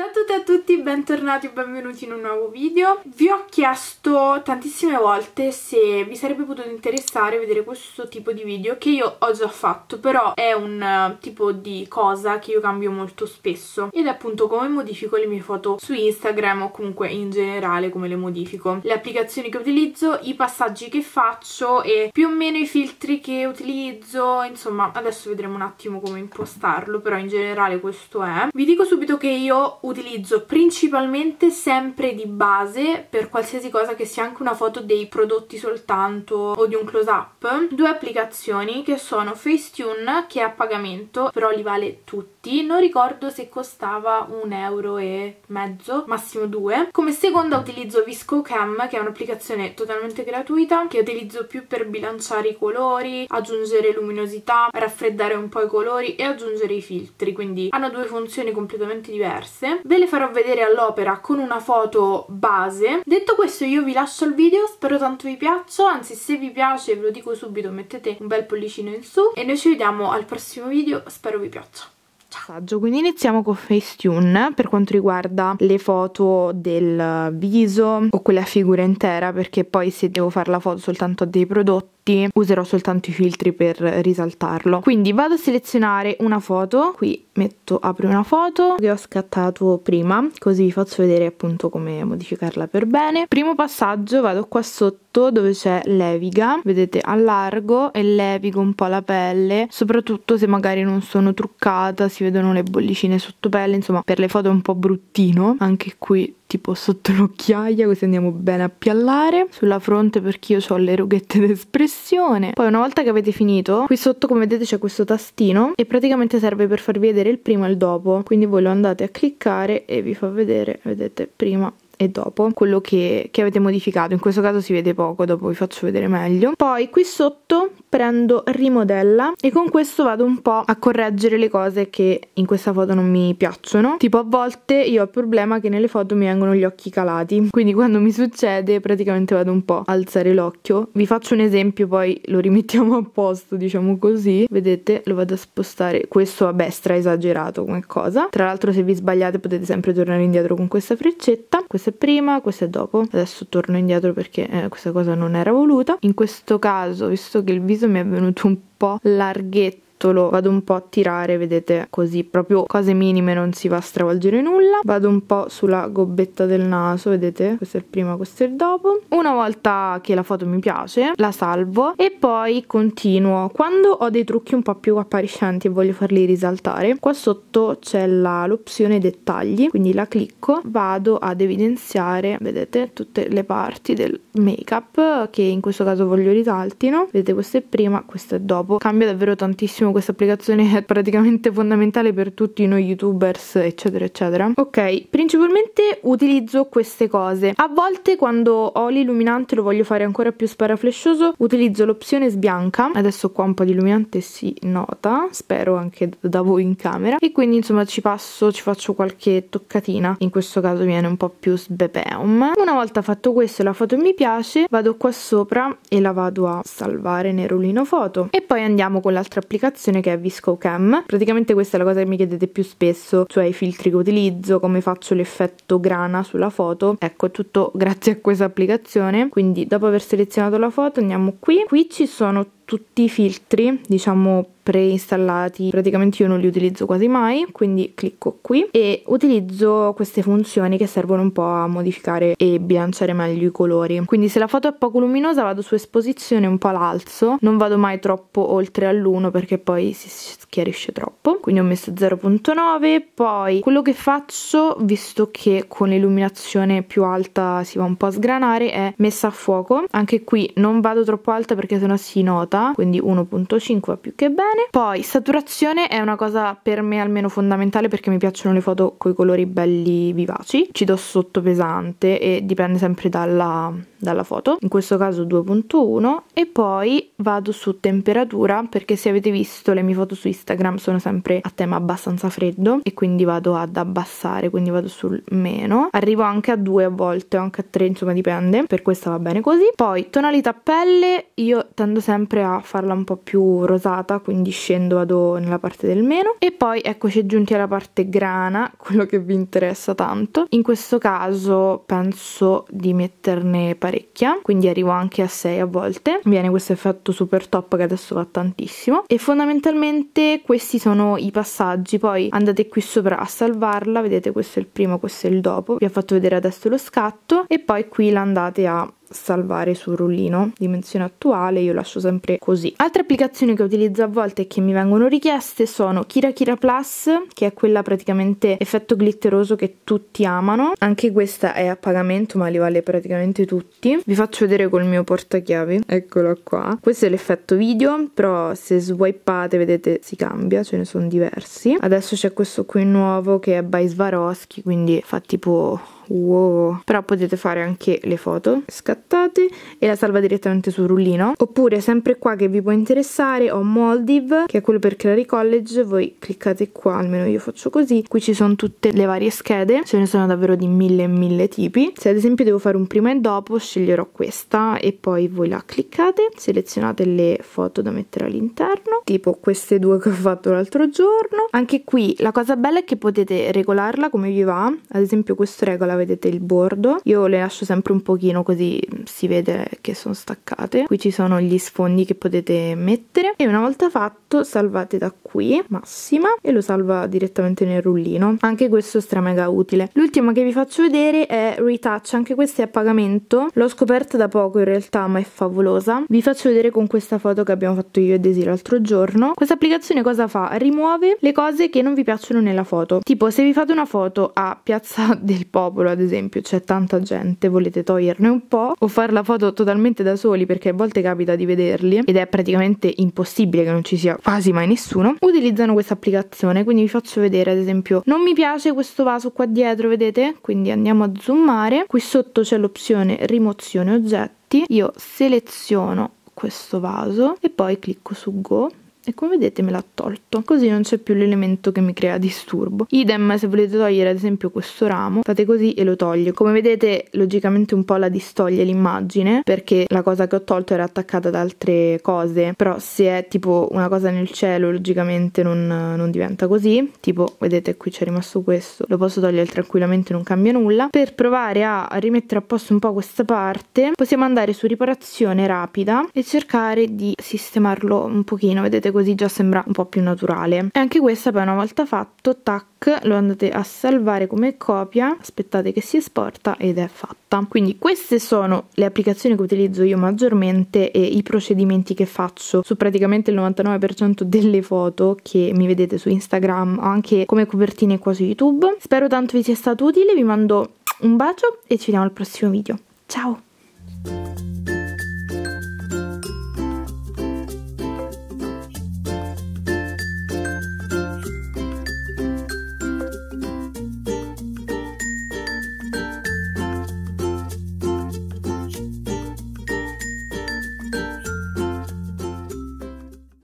Ciao a tutti e a tutti, bentornati e benvenuti in un nuovo video. Vi ho chiesto tantissime volte se vi sarebbe potuto interessare vedere questo tipo di video che io ho già fatto, però è un eh, tipo di cosa che io cambio molto spesso ed è appunto come modifico le mie foto su Instagram o comunque in generale come le modifico, le applicazioni che utilizzo, i passaggi che faccio e più o meno i filtri che utilizzo, insomma adesso vedremo un attimo come impostarlo, però in generale questo è. Vi dico subito che io utilizzo utilizzo principalmente sempre di base per qualsiasi cosa che sia anche una foto dei prodotti soltanto o di un close up due applicazioni che sono Facetune che è a pagamento però li vale tutti non ricordo se costava un euro e mezzo massimo due come seconda utilizzo Visco Cam che è un'applicazione totalmente gratuita che utilizzo più per bilanciare i colori aggiungere luminosità raffreddare un po' i colori e aggiungere i filtri quindi hanno due funzioni completamente diverse bene ve le farò vedere all'opera con una foto base detto questo io vi lascio il video spero tanto vi piaccia anzi se vi piace ve lo dico subito mettete un bel pollicino in su e noi ci vediamo al prossimo video spero vi piaccia passaggio. quindi iniziamo con Facetune per quanto riguarda le foto del viso o quelle a figura intera perché poi se devo fare la foto soltanto a dei prodotti userò soltanto i filtri per risaltarlo quindi vado a selezionare una foto qui metto apri una foto che ho scattato prima così vi faccio vedere appunto come modificarla per bene primo passaggio vado qua sotto dove c'è leviga vedete allargo e levigo un po' la pelle soprattutto se magari non sono truccata si si vedono le bollicine sotto pelle, insomma per le foto è un po' bruttino, anche qui tipo sotto l'occhiaia così andiamo bene a piallare sulla fronte perché io ho le rughette d'espressione poi una volta che avete finito qui sotto come vedete c'è questo tastino e praticamente serve per farvi vedere il prima e il dopo quindi voi lo andate a cliccare e vi fa vedere vedete prima e dopo quello che, che avete modificato in questo caso si vede poco dopo vi faccio vedere meglio poi qui sotto prendo rimodella e con questo vado un po' a correggere le cose che in questa foto non mi piacciono tipo a volte io ho il problema che nelle foto mi vengono gli occhi calati quindi quando mi succede praticamente vado un po' a alzare l'occhio vi faccio un esempio poi lo rimettiamo a posto diciamo così vedete lo vado a spostare questo vabbè stra esagerato come cosa tra l'altro se vi sbagliate potete sempre tornare indietro con questa freccetta questa è prima questa è dopo adesso torno indietro perché eh, questa cosa non era voluta in questo caso visto che il viso sorriso mi è venuto un po' larghetto tutto vado un po' a tirare vedete così proprio cose minime non si va a stravolgere nulla vado un po' sulla gobbetta del naso vedete questo è il prima questo è il dopo una volta che la foto mi piace la salvo e poi continuo quando ho dei trucchi un po' più appariscenti e voglio farli risaltare qua sotto c'è l'opzione dettagli quindi la clicco vado ad evidenziare vedete tutte le parti del make up che in questo caso voglio risaltino vedete questo è prima questo è dopo cambia davvero tantissimo benissimo questa applicazione è praticamente fondamentale per tutti noi youtubers eccetera eccetera ok principalmente utilizzo queste cose a volte quando ho l'illuminante lo voglio fare ancora più sparaflescioso utilizzo l'opzione sbianca adesso qua un po' di illuminante si nota spero anche da voi in camera e quindi insomma ci passo ci faccio qualche toccatina in questo caso viene un po' più sbepeum una volta fatto questo la foto mi piace vado qua sopra e la vado a salvare nel rullino foto e poi andiamo con l'altra applicazione applicazione che è Visco Cam. Praticamente questa è la cosa che mi chiedete più spesso, cioè i filtri che utilizzo, come faccio l'effetto grana sulla foto. Ecco, è tutto grazie a questa applicazione. Quindi dopo aver selezionato la foto andiamo qui. Qui ci sono tutti i filtri, diciamo preinstallati, praticamente io non li utilizzo quasi mai, quindi clicco qui e utilizzo queste funzioni che servono un po' a modificare e bilanciare meglio i colori. Quindi se la foto è poco luminosa vado su esposizione un po' l'alzo, non vado mai troppo oltre all'1 perché poi si schiarisce troppo, quindi ho messo 0.9, poi quello che faccio, visto che con l'illuminazione più alta si va un po' a sgranare, è messa a fuoco, anche qui non vado troppo alta perché sennò si nota, velocità, quindi 1.5 va più che bene. Poi saturazione è una cosa per me almeno fondamentale perché mi piacciono le foto con i colori belli vivaci. Ci do sotto pesante e dipende sempre dalla, dalla foto, in questo caso 2.1 e poi vado su temperatura perché se avete visto le mie foto su Instagram sono sempre a tema abbastanza freddo e quindi vado ad abbassare, quindi vado sul meno. Arrivo anche a 2 a volte o anche a 3, insomma dipende, per questa va bene così. Poi tonalità pelle, io tendo sempre sempre a farla un po' più rosata, quindi scendo, vado nella parte del meno. E poi eccoci giunti alla parte grana, quello che vi interessa tanto. In questo caso penso di metterne parecchia, quindi arrivo anche a 6 a volte. Viene questo effetto super top che adesso va tantissimo. E fondamentalmente questi sono i passaggi, poi andate qui sopra a salvarla, vedete questo è il primo, questo è il dopo. Vi ho fatto vedere adesso lo scatto e poi qui la andate a salvare sul rullino dimensione attuale io lascio sempre così altre applicazioni che utilizzo a volte e che mi vengono richieste sono Kira Kira Plus che è quella praticamente effetto glitteroso che tutti amano anche questa è a pagamento ma li vale praticamente tutti vi faccio vedere col mio portachiavi eccolo qua questo è l'effetto video però se swipeate vedete si cambia ce ne sono diversi adesso c'è questo qui nuovo che è by Swarovski quindi fa tipo wow però potete fare anche le foto scattate e la salva direttamente sul rullino oppure sempre qua che vi può interessare ho Moldiv che è quello per creare college voi cliccate qua almeno io faccio così qui ci sono tutte le varie schede ce ne sono davvero di mille e mille tipi se ad esempio devo fare un prima e dopo sceglierò questa e poi voi la cliccate selezionate le foto da mettere all'interno tipo queste due che ho fatto l'altro giorno anche qui la cosa bella è che potete regolarla come vi va ad esempio questo regola vedete il bordo io le lascio sempre un pochino così si vede che sono staccate qui ci sono gli sfondi che potete mettere e una volta fatto salvate da qui massima e lo salva direttamente nel rullino anche questo è stra mega utile l'ultima che vi faccio vedere è retouch anche questa è a pagamento l'ho scoperta da poco in realtà ma è favolosa vi faccio vedere con questa foto che abbiamo fatto io e Desi l'altro giorno questa applicazione cosa fa? rimuove le cose che non vi piacciono nella foto tipo se vi fate una foto a piazza del popolo ad esempio c'è tanta gente, volete toglierne un po' o fare la foto totalmente da soli perché a volte capita di vederli ed è praticamente impossibile che non ci sia quasi mai nessuno, utilizzano questa applicazione, quindi vi faccio vedere ad esempio non mi piace questo vaso qua dietro, vedete? Quindi andiamo a zoomare, qui sotto c'è l'opzione rimozione oggetti, io seleziono questo vaso e poi clicco su go e come vedete me l'ha tolto così non c'è più l'elemento che mi crea disturbo idem se volete togliere ad esempio questo ramo fate così e lo toglie come vedete logicamente un po' la distoglie l'immagine perché la cosa che ho tolto era attaccata ad altre cose però se è tipo una cosa nel cielo logicamente non, non diventa così tipo vedete qui c'è rimasto questo lo posso togliere tranquillamente non cambia nulla per provare a rimettere a posto un po' questa parte possiamo andare su riparazione rapida e cercare di sistemarlo un pochino vedete così già sembra un po' più naturale e anche questa poi una volta fatto tac lo andate a salvare come copia aspettate che si esporta ed è fatta quindi queste sono le applicazioni che utilizzo io maggiormente e i procedimenti che faccio su praticamente il 99% delle foto che mi vedete su Instagram o anche come copertine qua su YouTube spero tanto vi sia stato utile vi mando un bacio e ci vediamo al prossimo video ciao